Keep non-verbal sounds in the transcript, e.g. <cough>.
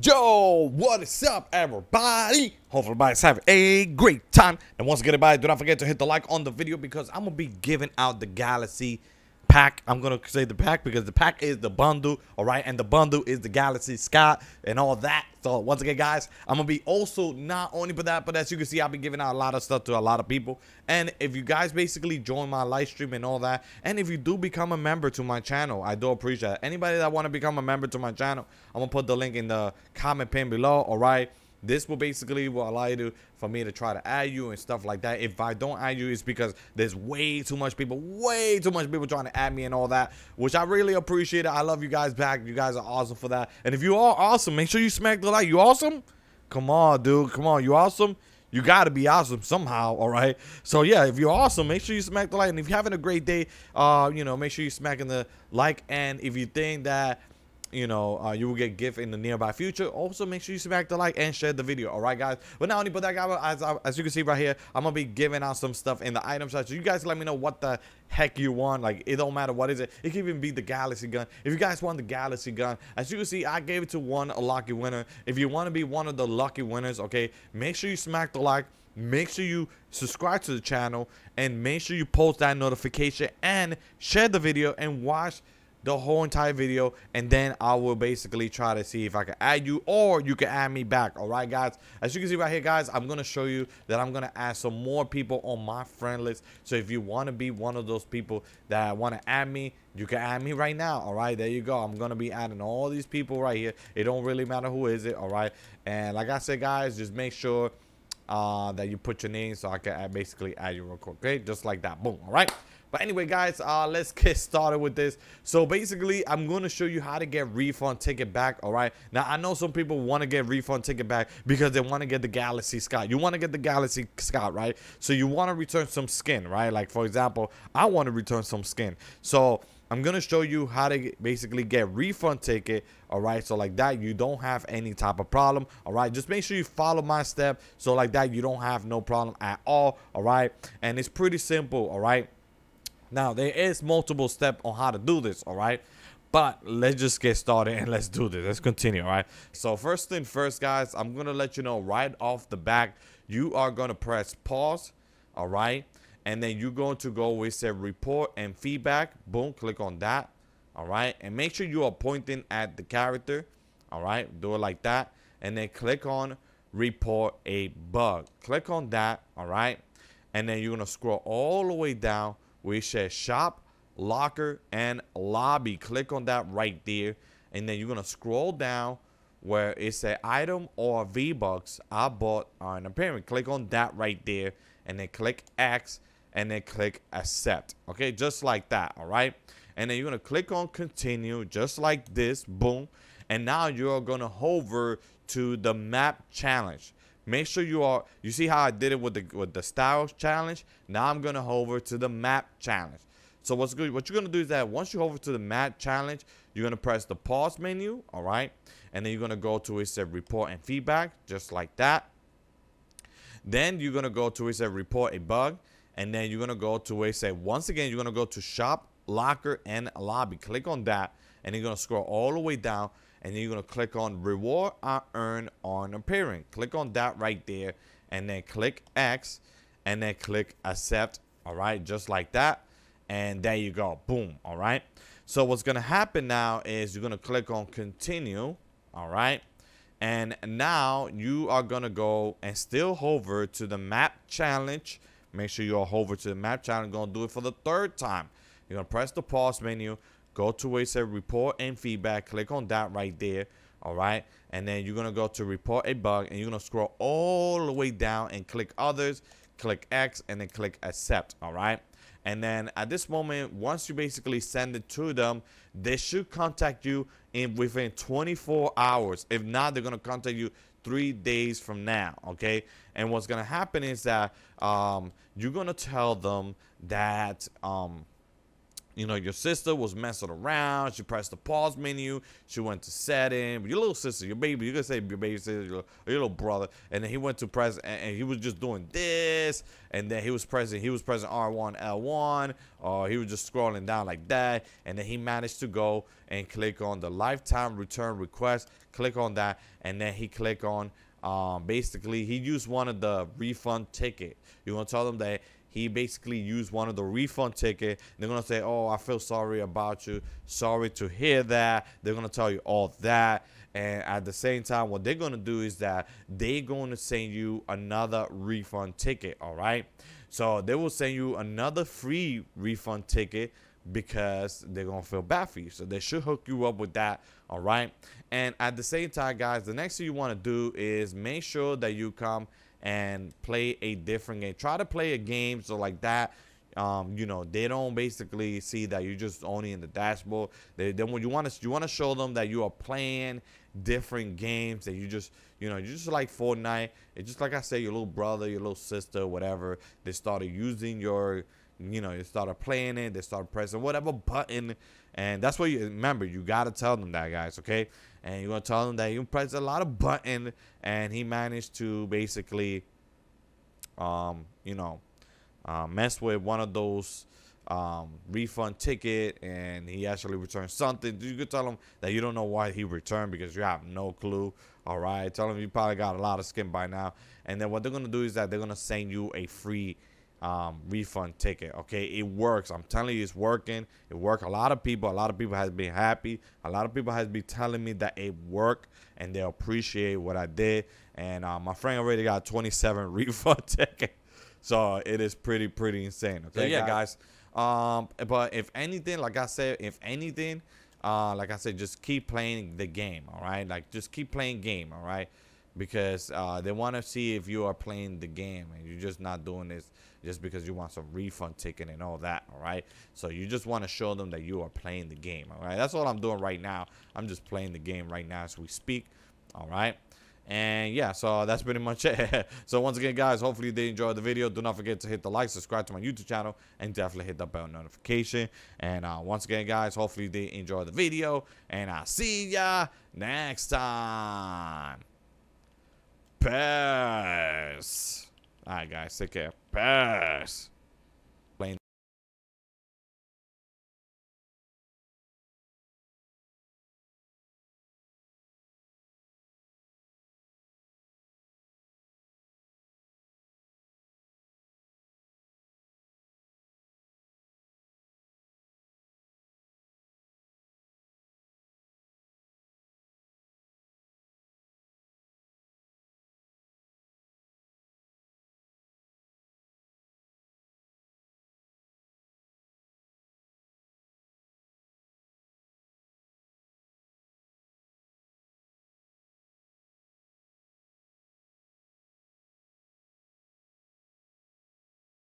Yo, what is up, everybody? Hopefully, everybody's having a great time. And once again, everybody, do not forget to hit the like on the video because I'm going to be giving out the Galaxy pack. I'm gonna say the pack because the pack is the bundle, all right, and the bundle is the Galaxy Scott, and all that. So once again, guys, I'm gonna be also not only for that, but as you can see, I've been giving out a lot of stuff to a lot of people. And if you guys basically join my live stream and all that, and if you do become a member to my channel, I do appreciate it. Anybody that wanna become a member to my channel, I'm gonna put the link in the comment pin below, all right this will basically will allow you to for me to try to add you and stuff like that if i don't add you it's because there's way too much people way too much people trying to add me and all that which i really appreciate it i love you guys back you guys are awesome for that and if you are awesome make sure you smack the like you awesome come on dude come on you awesome you got to be awesome somehow, all right? So, yeah, if you're awesome, make sure you smack the like. And if you're having a great day, uh, you know, make sure you smack in the like. And if you think that you know, uh, you will get gift in the nearby future. Also, make sure you smack the like and share the video. All right, guys. But not only but that guy, as, as you can see right here, I'm gonna be giving out some stuff in the item shop. So you guys let me know what the heck you want. Like it don't matter what is it. It can even be the galaxy gun. If you guys want the galaxy gun, as you can see, I gave it to one lucky winner. If you want to be one of the lucky winners, okay, make sure you smack the like make sure you subscribe to the channel and make sure you post that notification and share the video and watch the whole entire video and then I will basically try to see if I can add you or you can add me back all right guys as you can see right here guys I'm gonna show you that I'm gonna add some more people on my friend list so if you want to be one of those people that want to add me you can add me right now all right there you go I'm gonna be adding all these people right here it don't really matter who is it all right and like I said guys just make sure uh, that you put your name so I can basically add you real quick okay just like that boom all right but anyway, guys, uh, let's get started with this. So basically, I'm going to show you how to get refund ticket back, all right? Now, I know some people want to get refund ticket back because they want to get the Galaxy Scott. You want to get the Galaxy Scott, right? So you want to return some skin, right? Like, for example, I want to return some skin. So... I'm gonna show you how to basically get refund ticket. All right, so like that, you don't have any type of problem. All right, just make sure you follow my step. So like that, you don't have no problem at all. All right, and it's pretty simple. All right. Now, there is multiple step on how to do this, all right? But let's just get started and let's do this. Let's continue, all right? So first thing first, guys, I'm going to let you know right off the back, you are going to press pause, all right? And then you're going to go with say report and feedback. Boom, click on that, all right? And make sure you are pointing at the character, all right? Do it like that. And then click on report a bug. Click on that, all right? And then you're going to scroll all the way down we say shop, locker, and lobby. Click on that right there. And then you're going to scroll down where it's an item or V-Bucks I bought on a Click on that right there. And then click X. And then click accept. Okay, just like that. All right. And then you're going to click on continue just like this. Boom. And now you're going to hover to the map challenge. Make sure you are, you see how I did it with the, with the styles challenge? Now I'm going to hover to the map challenge. So what's good, what you're going to do is that once you hover to the map challenge, you're going to press the pause menu, all right? And then you're going to go to it said report and feedback, just like that. Then you're going to go to it said report a bug. And then you're going to go to it said, once again, you're going to go to shop, locker, and lobby. Click on that. And you're going to scroll all the way down and then you're going to click on reward I uh, earn on appearing. Click on that right there and then click X and then click accept. All right, just like that. And there you go. Boom. All right. So what's going to happen now is you're going to click on continue. All right. And now you are going to go and still hover to the map challenge. Make sure you are hover to the map challenge. Going to do it for the third time. You're going to press the pause menu Go to where it says report and feedback. Click on that right there. All right. And then you're going to go to report a bug and you're going to scroll all the way down and click others, click X, and then click accept. All right. And then at this moment, once you basically send it to them, they should contact you in within 24 hours. If not, they're gonna contact you three days from now. Okay. And what's gonna happen is that um, you're gonna tell them that um, you know, your sister was messing around. She pressed the pause menu. She went to setting. Your little sister, your baby, you can say your baby sister, your, your little brother. And then he went to press, and, and, he was just doing this. And then he was pressing, he was pressing R1, L1. Or he was just scrolling down like that. And then he managed to go and click on the lifetime return request. Click on that. And then he click on um, basically he used one of the refund ticket. You want to tell them that he basically used one of the refund ticket. They're gonna say, "Oh, I feel sorry about you. Sorry to hear that." They're gonna tell you all that, and at the same time, what they're gonna do is that they're going to send you another refund ticket. All right, so they will send you another free refund ticket because they're gonna feel bad for you. So they should hook you up with that, all right? And at the same time, guys, the next thing you wanna do is make sure that you come and play a different game. Try to play a game so like that. Um, you know they don't basically see that you're just only in the dashboard. They then when you want to you want to show them that you are playing different games that you just you know you just like Fortnite. It's just like I said, your little brother, your little sister, whatever. They started using your you know, you started playing it, they started pressing whatever button, and that's what you remember. You gotta tell them that, guys, okay? And you're gonna tell them that you pressed a lot of button, and he managed to basically, um, you know, uh, mess with one of those um, refund ticket, and he actually returned something. You could tell him that you don't know why he returned because you have no clue. All right, tell him you probably got a lot of skin by now. And then what they're gonna do is that they're gonna send you a free um, refund ticket. Okay, it works. I'm telling you, it's working. It worked. A lot of people, a lot of people has been happy. A lot of people has been telling me that it worked and they appreciate what I did. And uh, my friend already got 27 <laughs> refund ticket, so it is pretty pretty insane. Okay, so yeah, guys. Um, but if anything, like I said, if anything, uh, like I said, just keep playing the game. All right, like just keep playing game. All right because uh, they want to see if you are playing the game and you're just not doing this just because you want some refund ticket and all that. All right. So you just want to show them that you are playing the game. All right. That's all I'm doing right now. I'm just playing the game right now as we speak. All right. And yeah, so that's pretty much it. <laughs> so once again, guys, hopefully you did enjoy the video. Do not forget to hit the like, subscribe to my YouTube channel, and definitely hit the bell notification. And uh, once again, guys, hopefully you did enjoy the video. And I'll see ya next time. Pass. All right, guys. Take care. Pass.